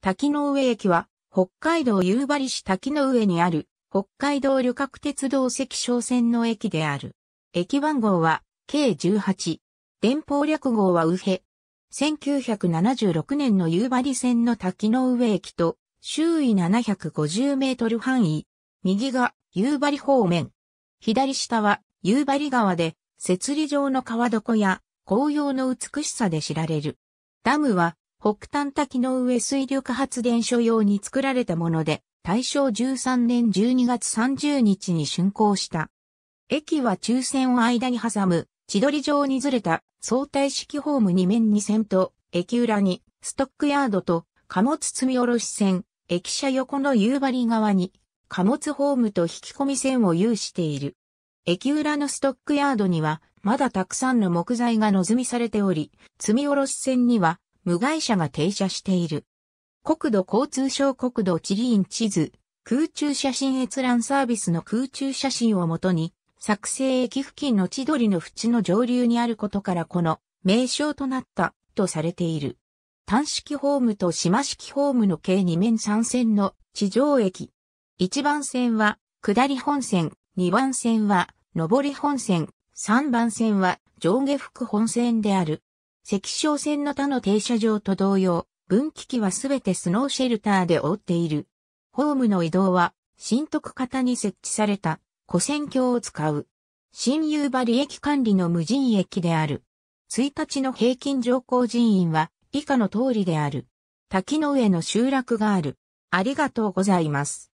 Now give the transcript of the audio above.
滝の上駅は、北海道夕張市滝の上にある、北海道旅客鉄道赤小線の駅である。駅番号は、計18。電報略号は右辺。1976年の夕張線の滝の上駅と、周囲750メートル範囲。右が夕張方面。左下は夕張川で、設里場の川床や紅葉の美しさで知られる。ダムは北端滝の上水力発電所用に作られたもので、大正13年12月30日に竣工した。駅は中線を間に挟む、千鳥状にずれた相対式ホーム2面2線と、駅裏にストックヤードと貨物積み下ろし線、駅舎横の夕張側に貨物ホームと引き込み線を有している。駅裏のストックヤードにはまだたくさんの木材が望みされており、積み下ろし線には無害者が停車している。国土交通省国土地理院地図、空中写真閲覧サービスの空中写真をもとに、作成駅付近の千鳥の淵の上流にあることからこの名称となったとされている。単式ホームと島式ホームの計2面3線の地上駅。1番線は下り本線、2番線は上り本線、3番線は上下副本線である。赤小線の他の停車場と同様、分岐器はすべてスノーシェルターで覆っている。ホームの移動は、新徳型に設置された、古線橋を使う。新夕張駅管理の無人駅である。1日の平均乗降人員は、以下の通りである。滝の上の集落がある。ありがとうございます。